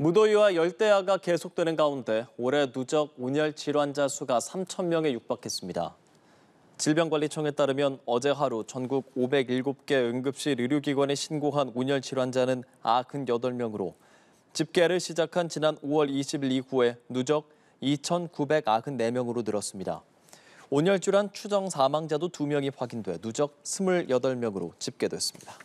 무더위와 열대야가 계속되는 가운데 올해 누적 온열 질환자 수가 3천 명에 육박했습니다. 질병관리청에 따르면 어제 하루 전국 507개 응급실 의료기관에 신고한 온열 질환자는 98명으로 집계를 시작한 지난 5월 20일 이후에 누적 2,994명으로 늘었습니다. 온열 질환 추정 사망자도 2명이 확인돼 누적 28명으로 집계됐습니다.